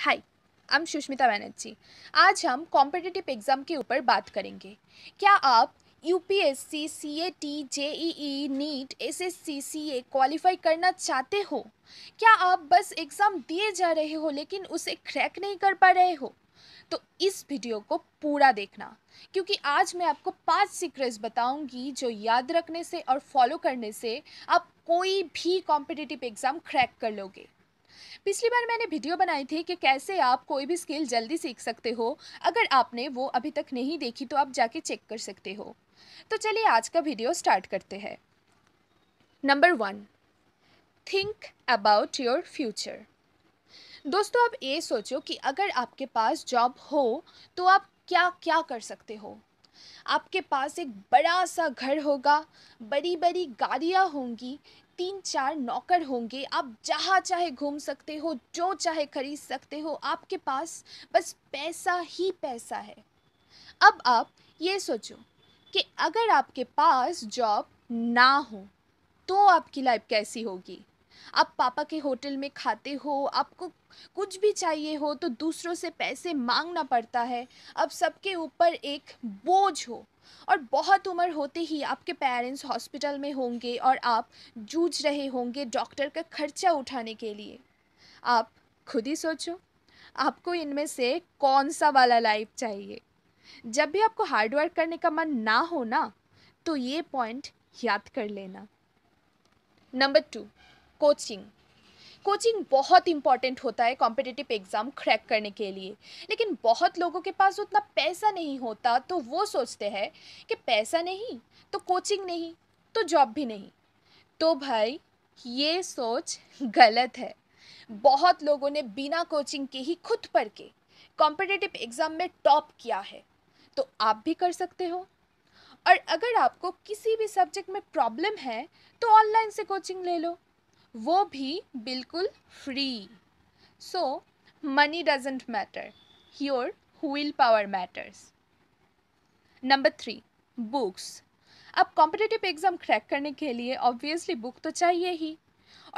Hi I am Sushmita Banerjee आज हम competitive exam के ऊपर बात करेंगे क्या आप U P S C C A T J E E NEET S S C C A qualify करना चाहते हो क्या आप बस एग्ज़ाम दिए जा रहे हो लेकिन उसे क्रैक नहीं कर पा रहे हो तो इस वीडियो को पूरा देखना क्योंकि आज मैं आपको पांच सीक्रेट्स बताऊंगी जो याद रखने से और फॉलो करने से आप कोई भी कॉम्पिटिटिव एग्ज़ाम क्रैक कर लोगे पिछली बार मैंने वीडियो बनाई थी कि कैसे आप कोई भी स्किल जल्दी सीख सकते हो अगर आपने वो अभी तक नहीं देखी तो आप जाके चेक कर सकते हो तो चलिए आज का वीडियो स्टार्ट करते हैं number one think about your future दोस्तों आप ये सोचो कि अगर आपके पास जॉब हो तो आप क्या क्या कर सकते हो आपके पास एक बड़ा सा घर होगा बड़ी बड़ी गाड़ियाँ होंगी तीन चार नौकर होंगे आप जहाँ चाहे घूम सकते हो जो चाहे खरीद सकते हो आपके पास बस पैसा ही पैसा है अब आप ये सोचो कि अगर आपके पास जॉब ना हो तो आपकी लाइफ कैसी होगी आप पापा के होटल में खाते हो आपको कुछ भी चाहिए हो तो दूसरों से पैसे मांगना पड़ता है अब सबके ऊपर एक बोझ हो और बहुत उम्र होते ही आपके पेरेंट्स हॉस्पिटल में होंगे और आप जूझ रहे होंगे डॉक्टर का खर्चा उठाने के लिए आप खुद ही सोचो आपको इनमें से कौन सा वाला लाइफ चाहिए जब भी आपको हार्डवर्क करने का मन ना हो ना तो ये पॉइंट याद कर लेना नंबर टू कोचिंग कोचिंग बहुत इंपॉर्टेंट होता है कॉम्पिटिटिव एग्ज़ाम क्रैक करने के लिए लेकिन बहुत लोगों के पास उतना पैसा नहीं होता तो वो सोचते हैं कि पैसा नहीं तो कोचिंग नहीं तो जॉब भी नहीं तो भाई ये सोच गलत है बहुत लोगों ने बिना कोचिंग के ही खुद पढ़ के कॉम्पिटिटिव एग्ज़ाम में टॉप किया है तो आप भी कर सकते हो और अगर आपको किसी भी सब्जेक्ट में प्रॉब्लम है तो ऑनलाइन से कोचिंग ले लो वो भी बिल्कुल free so money doesn't matter your will power matters number three books अब कॉम्पिटिटिव एग्ज़ाम क्रैक करने के लिए ऑब्वियसली बुक तो चाहिए ही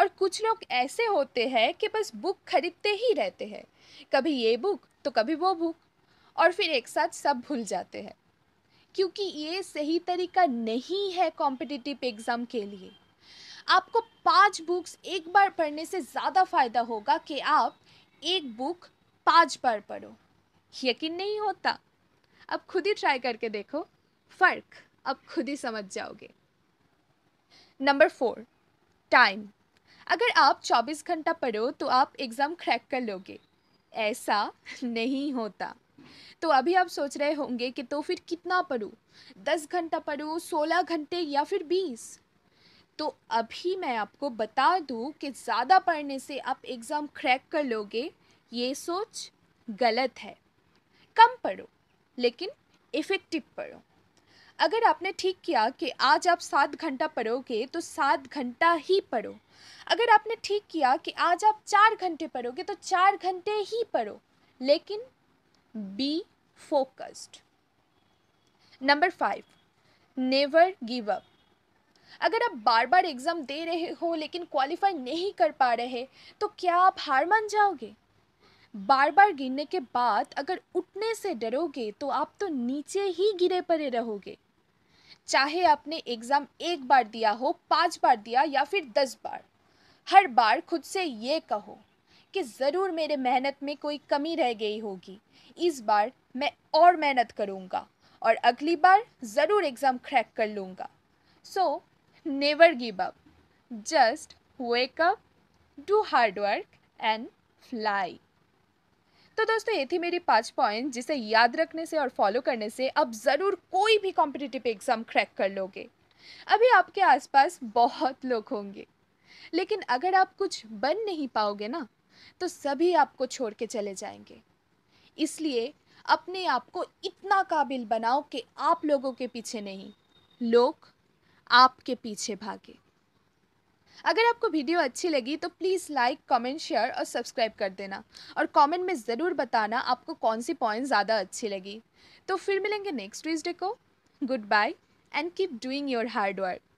और कुछ लोग ऐसे होते हैं कि बस बुक खरीदते ही रहते हैं कभी ये बुक तो कभी वो बुक और फिर एक साथ सब भूल जाते हैं क्योंकि ये सही तरीका नहीं है कॉम्पिटिटिव एग्ज़ाम के लिए आपको पाँच बुक्स एक बार पढ़ने से ज़्यादा फ़ायदा होगा कि आप एक बुक पाँच बार पढ़ो यकीन नहीं होता अब खुद ही ट्राई करके देखो फ़र्क अब खुद ही समझ जाओगे नंबर फोर टाइम अगर आप 24 घंटा पढ़ो तो आप एग्ज़ाम क्रैक कर लोगे ऐसा नहीं होता तो अभी आप सोच रहे होंगे कि तो फिर कितना पढ़ूँ दस घंटा पढ़ूँ सोलह घंटे या फिर बीस तो अभी मैं आपको बता दूँ कि ज़्यादा पढ़ने से आप एग्ज़ाम क्रैक कर लोगे ये सोच गलत है कम पढ़ो लेकिन इफ़ेक्टिव पढ़ो अगर आपने ठीक किया कि आज आप सात घंटा पढ़ोगे तो सात घंटा ही पढ़ो अगर आपने ठीक किया कि आज आप चार घंटे पढ़ोगे तो चार घंटे ही पढ़ो लेकिन be focused number five never give up अगर आप बार बार एग्ज़ाम दे रहे हो लेकिन क्वालिफाई नहीं कर पा रहे तो क्या आप हार मान जाओगे बार बार गिरने के बाद अगर उठने से डरोगे तो आप तो नीचे ही गिरे पड़े रहोगे चाहे आपने एग्ज़ाम एक बार दिया हो पाँच बार दिया या फिर दस बार हर बार खुद से ये कहो कि ज़रूर मेरे मेहनत में कोई कमी रह गई होगी इस बार मैं और मेहनत करूँगा और अगली बार ज़रूर एग्ज़ाम क्रैक कर लूँगा सो so, never give up. Just wake up, do hard work and fly. तो दोस्तों ये थी मेरी पांच पॉइंट जिसे याद रखने से और फॉलो करने से अब ज़रूर कोई भी कॉम्पिटिटिव एग्ज़ाम क्रैक कर लोगे अभी आपके आसपास बहुत लोग होंगे लेकिन अगर आप कुछ बन नहीं पाओगे ना तो सभी आपको छोड़ के चले जाएंगे इसलिए अपने आप को इतना काबिल बनाओ कि आप लोगों के पीछे नहीं लोग आपके पीछे भागे अगर आपको वीडियो अच्छी लगी तो प्लीज़ लाइक कमेंट शेयर और सब्सक्राइब कर देना और कमेंट में ज़रूर बताना आपको कौन सी पॉइंट ज़्यादा अच्छी लगी तो फिर मिलेंगे नेक्स्ट ट्यूजडे को good bye and keep doing your hard work